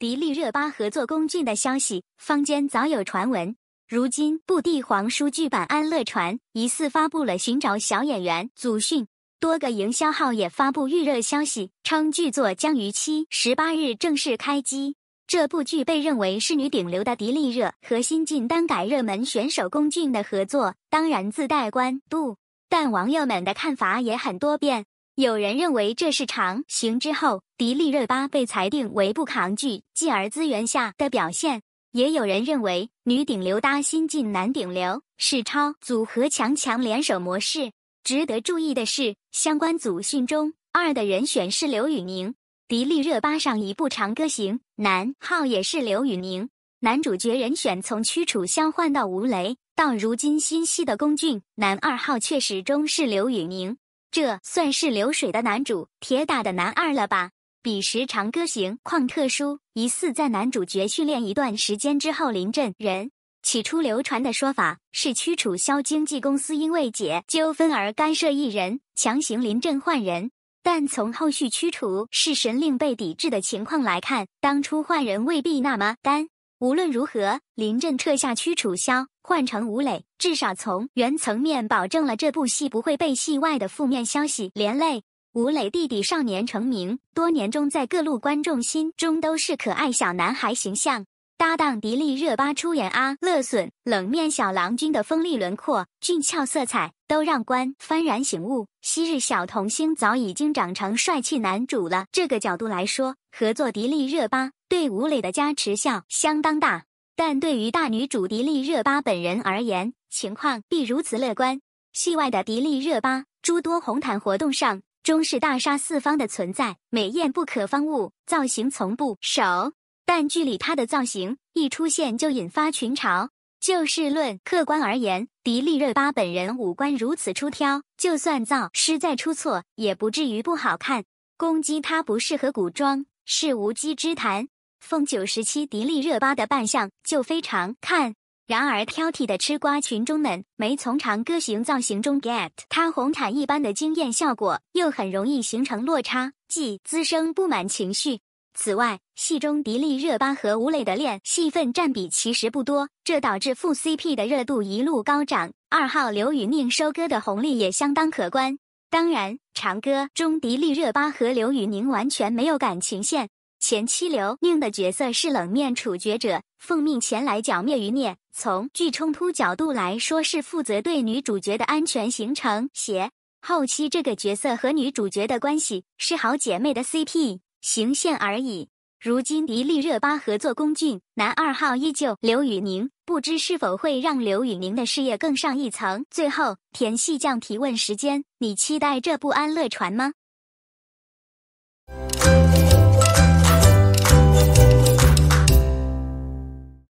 迪丽热巴合作龚俊的消息，坊间早有传闻。如今，布地黄叔剧版《安乐传》疑似发布了寻找小演员祖训，多个营销号也发布预热消息，称剧作将于七十八日正式开机。这部剧被认为是女顶流的迪丽热和新晋单改热门选手龚俊的合作，当然自带关注但网友们的看法也很多变。有人认为这是长行之后，迪丽热巴被裁定为不抗拒，继而资源下的表现；也有人认为女顶流搭新晋男顶流是超组合强强联手模式。值得注意的是，相关组训中二的人选是刘宇宁，迪丽热巴上一部长歌行男号也是刘宇宁，男主角人选从屈楚萧换到吴磊，到如今新戏的龚俊，男二号却始终是刘宇宁。这算是流水的男主，铁打的男二了吧？彼时《长歌行》况特殊，疑似在男主角训练一段时间之后临阵人。起初流传的说法是驱楚萧经纪公司因为解纠纷而干涉一人，强行临阵换人。但从后续驱楚是神令被抵制的情况来看，当初换人未必那么单。无论如何，临阵撤下屈楚萧，换成吴磊，至少从原层面保证了这部戏不会被戏外的负面消息连累。吴磊弟弟少年成名，多年中在各路观众心中都是可爱小男孩形象。搭档迪丽热巴出演阿勒损，冷面小郎君的锋利轮廓、俊俏色彩，都让观幡然醒悟，昔日小童星早已经长成帅气男主了。这个角度来说，合作迪丽热巴。对吴磊的加持效相当大，但对于大女主迪丽热巴本人而言，情况必如此乐观。戏外的迪丽热巴，诸多红毯活动上终是大杀四方的存在，美艳不可方物，造型从不少。但剧里她的造型一出现就引发群嘲。就事论客观而言，迪丽热巴本人五官如此出挑，就算造师再出错，也不至于不好看。攻击她不适合古装是无稽之谈。凤九时期，迪丽热巴的扮相就非常看。然而挑剔的吃瓜群众们没从《长歌行》造型中 get 她红毯一般的惊艳效果，又很容易形成落差，即滋生不满情绪。此外，戏中迪丽热巴和吴磊的恋戏份占比其实不多，这导致副 CP 的热度一路高涨。二号刘宇宁收割的红利也相当可观。当然，《长歌》中迪丽热巴和刘宇宁完全没有感情线。前期刘宁的角色是冷面处决者，奉命前来剿灭余孽。从剧冲突角度来说，是负责对女主角的安全形成协。后期这个角色和女主角的关系是好姐妹的 CP，行线而已。如今迪丽热巴合作龚俊，男二号依旧刘宇宁，不知是否会让刘宇宁的事业更上一层。最后，甜戏酱提问时间：你期待这部安乐传吗？